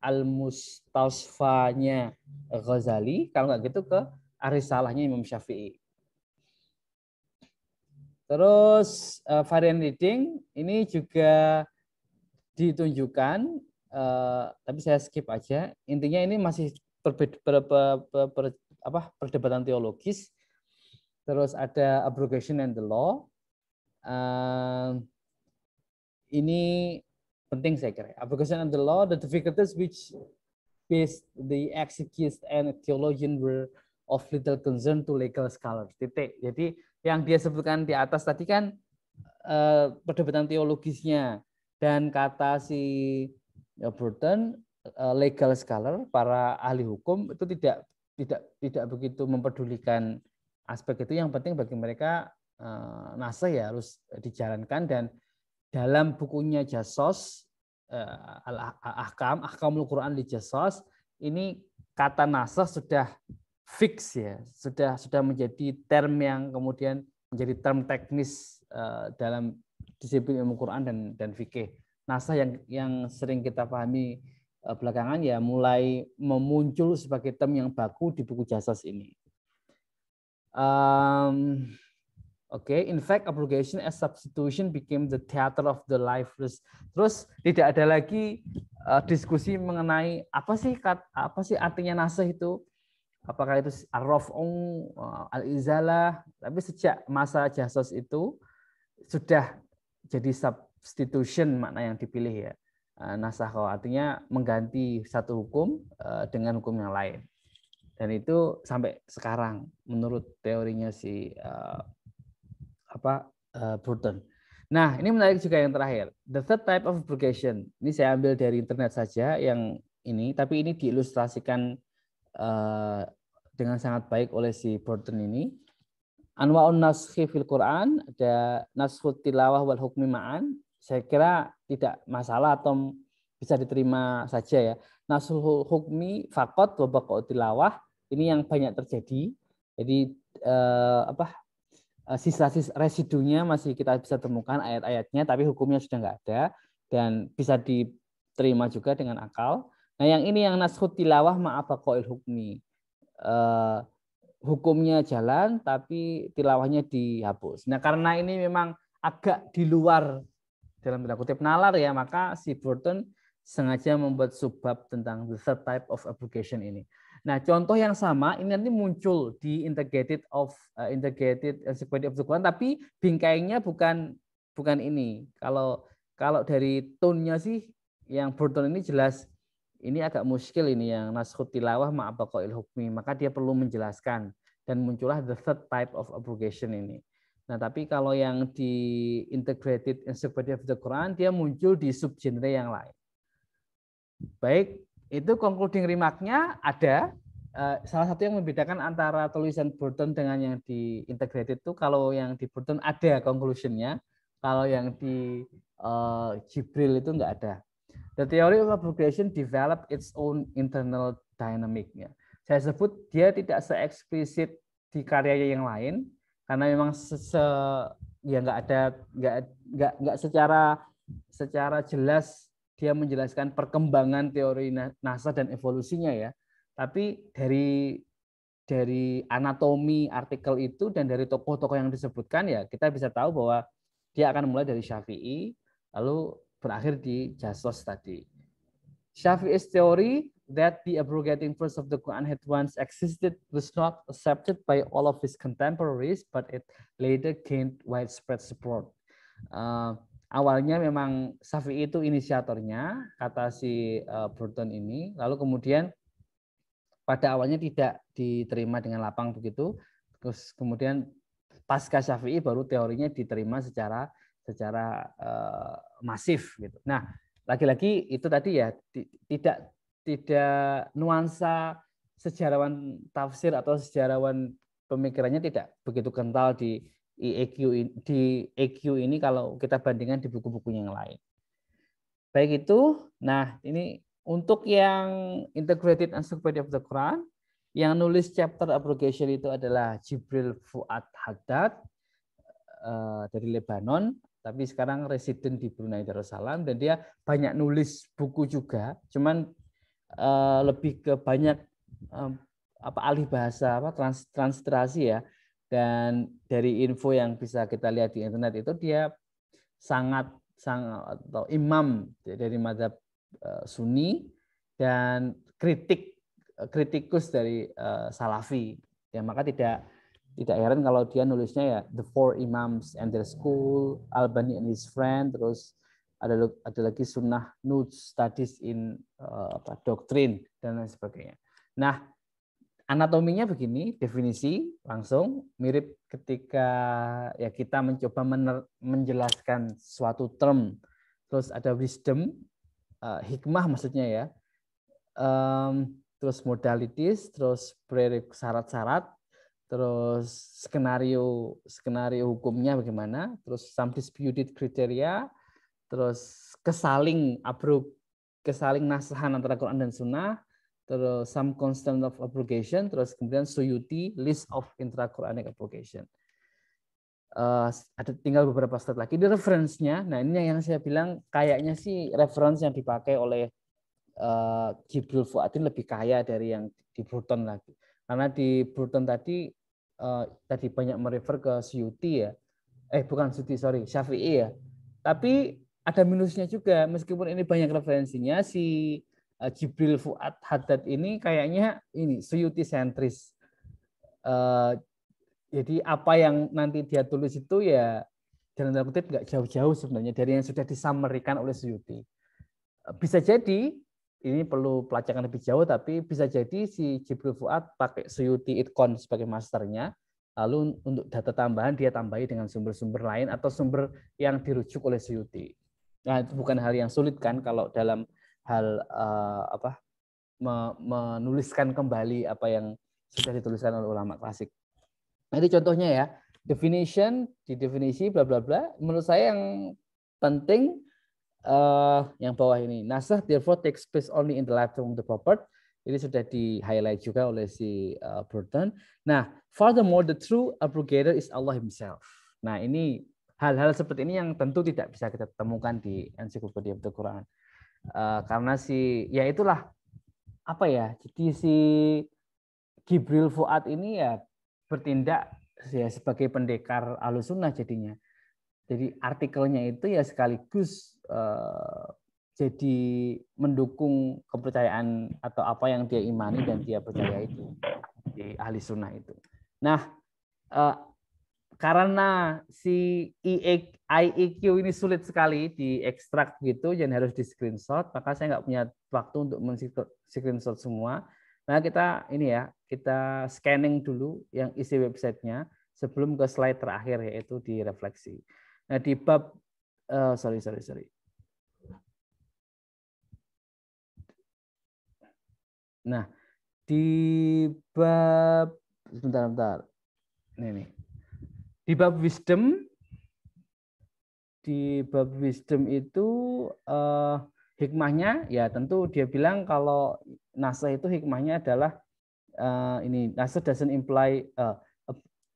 al mustausfanya Ghazali kalau nggak gitu ke arisalahnya Imam Syafi'i terus uh, varian reading ini juga ditunjukkan uh, tapi saya skip aja intinya ini masih berbeda, ber, ber, ber, apa perdebatan teologis. Terus ada abrogation and the law. Uh, ini penting saya kira. Abrogation and the law, the difficulties which based the exegetes and theologian were of little concern to legal scholars. Titik. Jadi yang dia sebutkan di atas tadi kan uh, perdebatan teologisnya dan kata si Burton eh, legal scholar para ahli hukum itu tidak tidak tidak begitu mempedulikan aspek itu yang penting bagi mereka uh, eh, nasa ya harus dijalankan dan dalam bukunya Jasos uh, al ahkam ahkamul Quran di Jasos ini kata nasa sudah fix ya sudah sudah menjadi term yang kemudian menjadi term teknis uh, dalam disiplin ilmu Quran dan dan fikih nasa yang yang sering kita pahami Eh, belakangan ya mulai memuncul sebagai term yang baku di buku jasas ini. Um, Oke, okay. in fact obligation as substitution became the theater of the lifeless. Terus tidak ada lagi uh, diskusi mengenai apa sih apa sih artinya nasih itu? Apakah itu arrofung, eh, al-izalah? Tapi sejak masa jasos itu sudah jadi substitution makna yang dipilih ya. Eh, nasakho artinya mengganti satu hukum eh, dengan hukum yang lain dan itu sampai sekarang menurut teorinya si uh, apa Burton. Nah ini menarik juga yang terakhir the third type of abrogation ini saya ambil dari internet saja yang ini tapi ini diilustrasikan dengan sangat baik oleh si Burton ini. Anwa'un naskhi fil Quran ada naskhut tilawah wal hukmi ma'an. Saya kira tidak masalah atau bisa diterima saja ya. Nasul hukmi fakot wa tilawah ini yang banyak terjadi. Jadi eh, apa sisa eh, sisa residunya masih kita bisa temukan ayat-ayatnya tapi hukumnya sudah nggak ada dan bisa diterima juga dengan akal. Nah, yang ini yang nasul tilawah ma'abaqoil hukmi. Eh, hukumnya jalan tapi tilawahnya dihapus. Nah, karena ini memang agak di luar dalam tanda kutip nalar ya, maka si Burton sengaja membuat subbab tentang the third type of application ini. Nah, contoh yang sama ini nanti muncul di integrated of uh, integrated sequence of the Quran, tapi bingkainya bukan bukan ini. Kalau kalau dari tone-nya sih yang Burton ini jelas ini agak muskil ini yang naskhut tilawah ma'abakoil hukmi, maka dia perlu menjelaskan dan muncullah the third type of application ini. Nah, tapi kalau yang di integrated encyclopedia of the Quran, dia muncul di subgenre yang lain. Baik, itu concluding remarknya ada. Eh, salah satu yang membedakan antara tulisan Burton dengan yang di integrated itu, kalau yang di Burton ada conclusion kalau yang di uh, Jibril itu enggak ada. The theory of progression develop its own internal dynamic. -nya. Saya sebut dia tidak se eksplisit di karya yang lain, karena memang se, -se ya nggak ada nggak nggak nggak secara secara jelas dia menjelaskan perkembangan teori NASA dan evolusinya ya tapi dari dari anatomi artikel itu dan dari tokoh-tokoh yang disebutkan ya kita bisa tahu bahwa dia akan mulai dari Syafi'i lalu berakhir di Jasos tadi. Syafi'i teori that the abrogating verse of the Quran had once existed was not accepted by all of his contemporaries, but it later gained widespread support. Uh, awalnya memang Safi itu inisiatornya, kata si uh, Burton ini, lalu kemudian pada awalnya tidak diterima dengan lapang begitu, terus kemudian pasca Syafi'i baru teorinya diterima secara secara uh, masif gitu. Nah, lagi-lagi itu tadi ya tidak tidak nuansa sejarawan tafsir atau sejarawan pemikirannya tidak begitu kental di EQ ini, di EQ ini kalau kita bandingkan di buku buku yang lain. Baik itu, nah ini untuk yang Integrated Encyclopedia of the Quran, yang nulis chapter abrogation itu adalah Jibril Fuad Haddad uh, dari Lebanon, tapi sekarang resident di Brunei Darussalam dan dia banyak nulis buku juga, cuman Eh, lebih ke banyak apa alih bahasa apa trans, transliterasi ya dan dari info yang bisa kita lihat di internet itu dia sangat sangat atau imam dari madhab uh, Sunni dan kritik eh, kritikus dari Salafi ya maka tidak tidak heran kalau dia nulisnya ya the four imams and their school Albani and his friend terus ada ada lagi sunnah nude studies in uh, eh, doktrin dan lain sebagainya. Nah, anatominya begini, definisi langsung mirip ketika ya kita mencoba mener, menjelaskan suatu term. Terus ada wisdom, uh, hikmah maksudnya ya. Um, terus modalities, terus syarat-syarat, terus skenario skenario hukumnya bagaimana, terus some disputed criteria, terus kesaling abrog kesaling nasahan antara Quran dan Sunnah, terus some constant of obligation, terus kemudian suyuti list of intra-Quranic obligation, Uh, eh, ada tinggal beberapa slide lagi di referensinya. Nah ini yang saya bilang kayaknya sih referensi yang dipakai oleh uh, Jibril Fuadin lebih kaya dari yang di Burton lagi. Karena di Burton tadi uh, tadi banyak merefer ke Suyuti ya. Eh bukan Suyuti sorry Syafi'i ya. Tapi ada minusnya juga meskipun ini banyak referensinya si eh, Jibril Fuad Haddad ini kayaknya ini suyuti sentris. Uh, jadi apa yang nanti dia tulis itu ya dalam tanda kutip nggak jauh-jauh sebenarnya dari yang sudah disamerikan oleh Suyuti. Eh, bisa jadi ini perlu pelacakan lebih jauh tapi bisa jadi si Jibril Fuad pakai Suyuti Itkon sebagai masternya lalu untuk data tambahan dia tambahi dengan sumber-sumber lain atau sumber yang dirujuk oleh Suyuti. Nah, itu bukan hal yang sulit kan kalau dalam hal uh, apa menuliskan kembali apa yang sudah dituliskan oleh ulama klasik. Nah, ini contohnya ya, definition, di definisi bla bla bla. Menurut saya yang penting uh, yang bawah ini. Nasah therefore takes place only in the lifetime of the prophet. Ini sudah di highlight juga oleh si uh, Burton. Nah, furthermore the true abrogator is Allah himself. Nah, ini hal-hal seperti ini yang tentu tidak bisa kita temukan di ensiklopedia betul Quran. Uh, eh, karena si ya itulah apa ya? Jadi si Gibril Fuad ini ya bertindak ya sebagai pendekar alusunah jadinya. Jadi artikelnya itu ya sekaligus uh, jadi mendukung kepercayaan atau apa yang dia imani dan dia percaya itu di ahli sunnah itu. Nah, eh, karena si e IEQ ini sulit sekali diekstrak gitu, jadi harus di screenshot. Maka saya nggak punya waktu untuk men screenshot semua. Nah kita ini ya, kita scanning dulu yang isi websitenya sebelum ke slide terakhir yaitu di refleksi. Nah di bab, uh, sorry sorry sorry. Nah di bab sebentar sebentar Ini nih di bab wisdom di bab wisdom itu eh, hikmahnya ya tentu dia bilang kalau nasa itu hikmahnya adalah eh, ini nasa doesn't imply eh, a,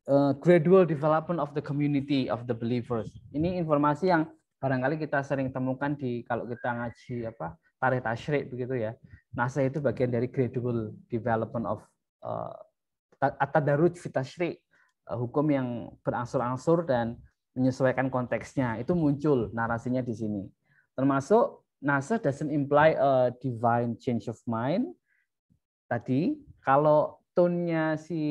a gradual development of the community of the believers. Ini informasi yang barangkali kita sering temukan di kalau kita ngaji apa tarikh tasyrik begitu ya. Nasa itu bagian dari gradual development of uh, eh, atadarut tadaruj Eh, hukum yang berangsur-angsur dan menyesuaikan konteksnya itu muncul narasinya di sini. Termasuk NASA doesn't imply a divine change of mind. Tadi kalau tone-nya si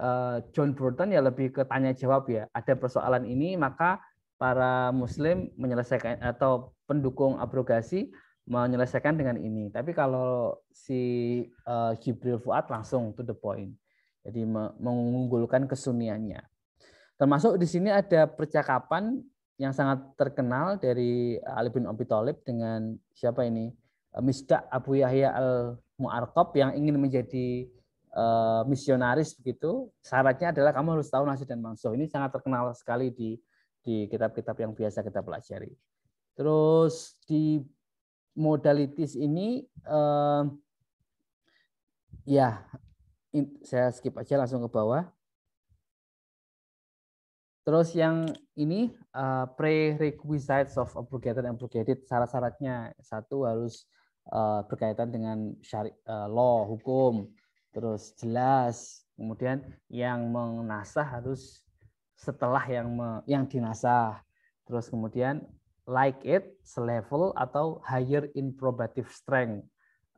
eh, John Burton ya lebih ke tanya jawab ya. Ada persoalan ini maka para muslim menyelesaikan atau pendukung abrogasi menyelesaikan dengan ini. Tapi kalau si Gibril eh, Fuad langsung to the point. Jadi mengunggulkan kesuniannya. Termasuk di sini ada percakapan yang sangat terkenal dari Ali bin Abi Thalib dengan siapa ini? Eh, Misdak Abu Yahya al Muarqab yang ingin menjadi uh, misionaris begitu. Syaratnya adalah kamu harus tahu nasi dan mangso. Ini sangat terkenal sekali di di kitab-kitab yang biasa kita pelajari. Terus di modalitis ini uh, ya saya skip aja langsung ke bawah. Terus yang ini uh, prerequisites of obligated and obligated syarat-syaratnya satu harus uh, berkaitan dengan syari, uh, law hukum, terus jelas. Kemudian yang menasah harus setelah yang me, yang dinasah. Terus kemudian like it selevel atau higher in probative strength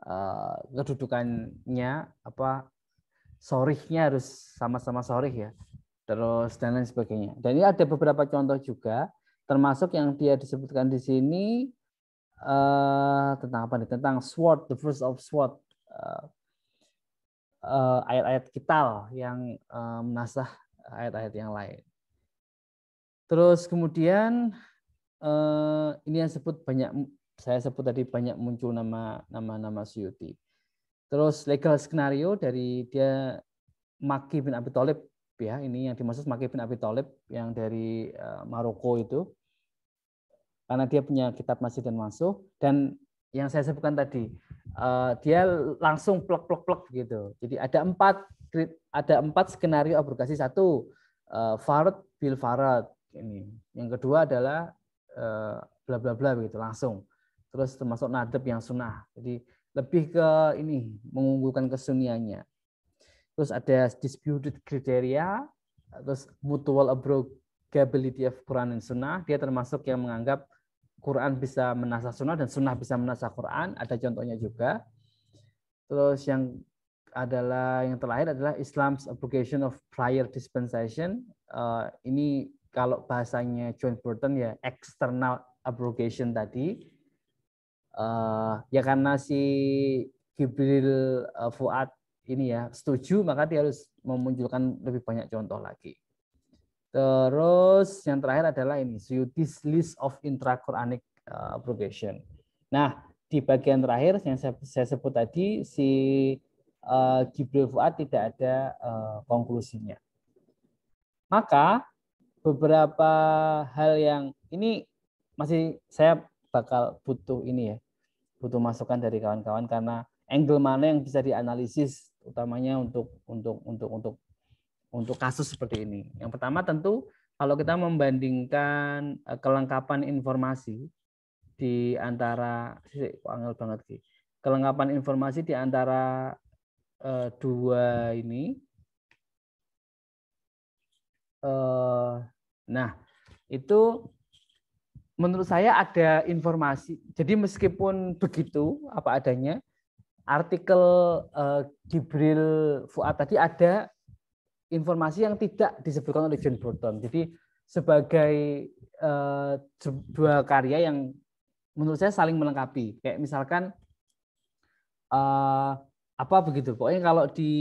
uh, kedudukannya apa sorihnya harus sama-sama sorih ya terus dan lain sebagainya dan ini ada beberapa contoh juga termasuk yang dia disebutkan di sini uh, tentang apa nih tentang sword the first of sword uh, uh, ayat-ayat kital yang uh, menasah ayat-ayat yang lain terus kemudian uh, ini yang sebut banyak saya sebut tadi banyak muncul nama nama nama Suyuti Terus legal skenario dari dia Maki bin Abi Thalib ya, ini yang dimaksud Maki bin Abi Thalib yang dari eh, Maroko itu. Karena dia punya kitab Masjid dan Masuk dan yang saya sebutkan tadi, eh, dia langsung plek-plek-plek gitu. Jadi ada empat ada empat skenario abrogasi satu eh, farad bil farad ini. Yang kedua adalah bla bla bla begitu langsung. Terus termasuk nadab yang sunnah. Jadi lebih ke ini mengunggulkan kesunyiannya. Terus ada disputed criteria, terus mutual abrogability of Quran dan Sunnah. Dia termasuk yang menganggap Quran bisa menasah Sunnah dan Sunnah bisa menasah Quran. Ada contohnya juga. Terus yang adalah yang terakhir adalah Islam's abrogation of prior dispensation. Uh, ini kalau bahasanya John Burton ya external abrogation tadi uh, ya karena si Gibril uh, Fuad ini ya setuju maka dia harus memunculkan lebih banyak contoh lagi. Terus yang terakhir adalah ini Suyuti's list of intra-Quranic uh, eh, progression. Nah, di bagian terakhir yang saya, saya sebut tadi si uh, Gibril Fuad tidak ada uh, konklusinya. Maka beberapa hal yang ini masih saya bakal butuh ini ya butuh masukan dari kawan-kawan karena angle mana yang bisa dianalisis utamanya untuk untuk untuk untuk untuk kasus seperti ini. Yang pertama tentu kalau kita membandingkan eh, kelengkapan informasi di antara angel banget sih. Kelengkapan informasi di antara uh, dua ini Uh, nah itu menurut saya ada informasi. Jadi meskipun begitu apa adanya, artikel uh, Gibril Fuad tadi ada informasi yang tidak disebutkan oleh John Burton. Jadi sebagai uh, dua karya yang menurut saya saling melengkapi. Kayak misalkan uh, apa begitu. Pokoknya kalau di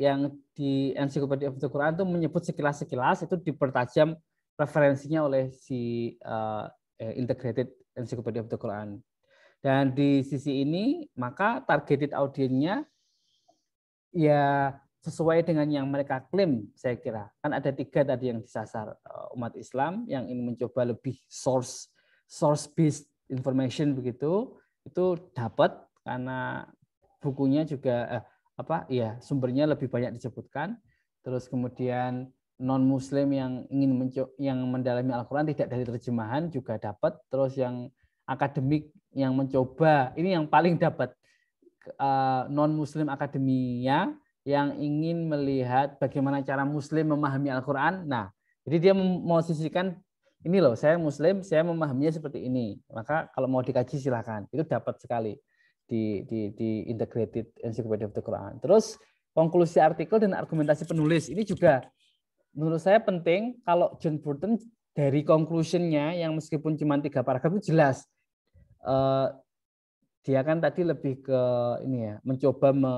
yang di ensiklopedia of the Quran itu menyebut sekilas-sekilas itu dipertajam referensinya oleh si uh, Eh, integrated Encyclopedia of the Quran. Dan di sisi ini maka targeted audiennya ya sesuai dengan yang mereka klaim saya kira. Kan ada tiga tadi yang disasar eh, umat Islam yang ingin mencoba lebih source source based information begitu itu dapat karena bukunya juga eh, apa ya sumbernya lebih banyak disebutkan terus kemudian non muslim yang ingin yang mendalami Al-Qur'an tidak dari terjemahan juga dapat terus yang akademik yang mencoba ini yang paling dapat eh, non muslim akademinya yang ingin melihat bagaimana cara muslim memahami Al-Qur'an nah jadi dia mau memosisikan ini loh saya muslim saya memahaminya seperti ini maka kalau mau dikaji silahkan itu dapat sekali di di di integrated encyclopedia of the Quran terus konklusi artikel dan argumentasi penulis ini juga menurut saya penting kalau John Burton dari conclusionnya yang meskipun cuma tiga paragraf itu jelas uh, dia kan tadi lebih ke ini ya mencoba me,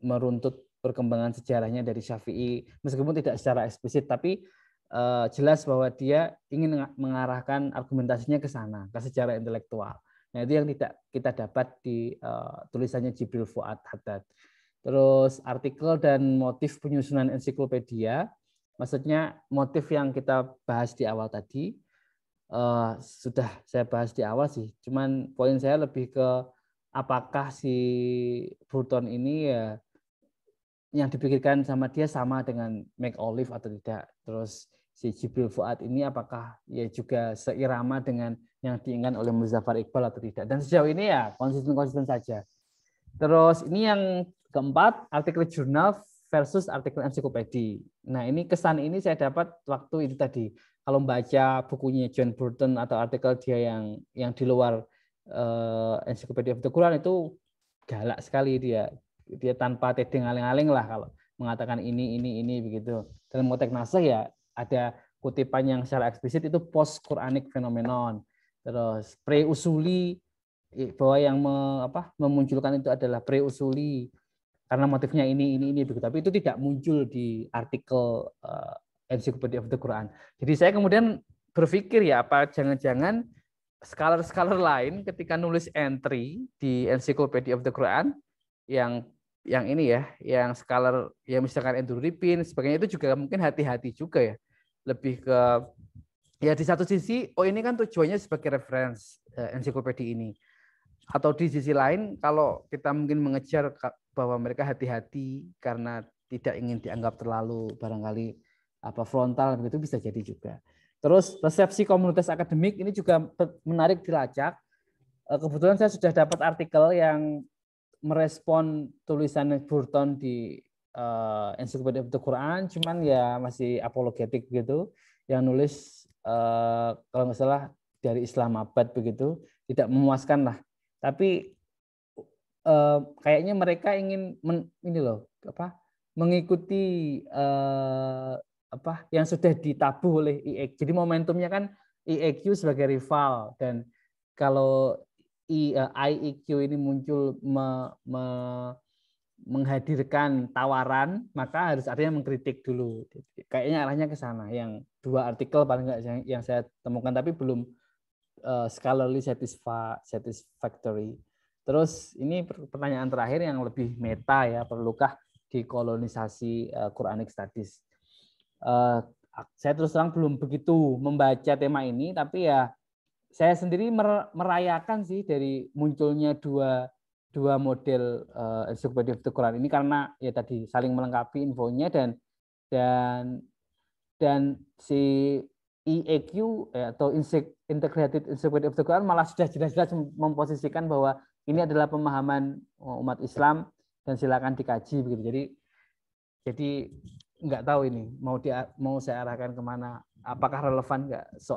meruntut perkembangan sejarahnya dari Syafi'i meskipun tidak secara eksplisit tapi uh, jelas bahwa dia ingin mengarahkan argumentasinya ke sana ke sejarah intelektual nah itu yang tidak kita dapat di uh, tulisannya Jibril Fuad Haddad terus artikel dan motif penyusunan ensiklopedia Maksudnya motif yang kita bahas di awal tadi uh, sudah saya bahas di awal sih. Cuman poin saya lebih ke apakah si Bruton ini ya yang dipikirkan sama dia sama dengan Make Olive atau tidak. Terus si Jibril Fuad ini apakah ya juga seirama dengan yang diinginkan oleh Muzaffar Iqbal atau tidak. Dan sejauh ini ya konsisten-konsisten saja. Terus ini yang keempat, artikel jurnal versus artikel ensiklopedia. Nah, ini kesan ini saya dapat waktu itu tadi. Kalau membaca bukunya John Burton atau artikel dia yang yang di luar uh, eh, ensiklopedia of the Quran itu galak sekali dia. Dia tanpa tedeng aling-aling lah kalau mengatakan ini ini ini begitu. Dalam konteks nasah ya ada kutipan yang secara eksplisit itu post Quranic phenomenon. Terus pre-usuli eh, bahwa yang me, apa, memunculkan itu adalah pre-usuli karena motifnya ini ini ini begitu tapi itu tidak muncul di artikel uh, Encyclopedia of the Quran. Jadi saya kemudian berpikir ya apa jangan-jangan scholar-scholar lain ketika nulis entry di Encyclopedia of the Quran yang yang ini ya, yang scholar yang misalkan Andrew Ripin sebagainya itu juga mungkin hati-hati juga ya. Lebih ke ya di satu sisi oh ini kan tujuannya sebagai reference eh, ensiklopedia ini atau di sisi lain kalau kita mungkin mengejar bahwa mereka hati-hati karena tidak ingin dianggap terlalu barangkali apa frontal begitu bisa jadi juga. Terus persepsi komunitas akademik ini juga menarik dilacak. E, kebetulan saya sudah dapat artikel yang merespon tulisan Burton di uh, Encyclopedia of the Quran, cuman ya masih apologetik gitu. Yang nulis uh, kalau nggak salah dari Islam abad begitu, tidak memuaskan lah. Tapi Eh, kayaknya mereka ingin men, ini loh apa mengikuti uh, apa yang sudah ditabuh oleh IEQ. Jadi momentumnya kan IEQ sebagai rival dan kalau I, uh, eh, IEQ ini muncul me, me, menghadirkan tawaran, maka harus artinya mengkritik dulu. Kayaknya arahnya ke sana. Yang dua artikel paling enggak yang, yang saya temukan, tapi belum uh, scholarly satisfa satisfactory. Terus ini pertanyaan terakhir yang lebih meta ya, perlukah dikolonisasi uh, eh, Quranic Studies? Uh, saya terus terang belum begitu membaca tema ini, tapi ya saya sendiri merayakan sih dari munculnya dua dua model uh, encyclopedia of the Quran ini karena ya tadi saling melengkapi infonya dan dan dan si IEQ atau Integrated Encyclopedia of the Quran malah sudah jelas-jelas memposisikan bahwa ini adalah pemahaman oh, umat Islam dan silakan dikaji begitu. Jadi jadi nggak tahu ini mau di, mau saya arahkan kemana, apakah relevan nggak soal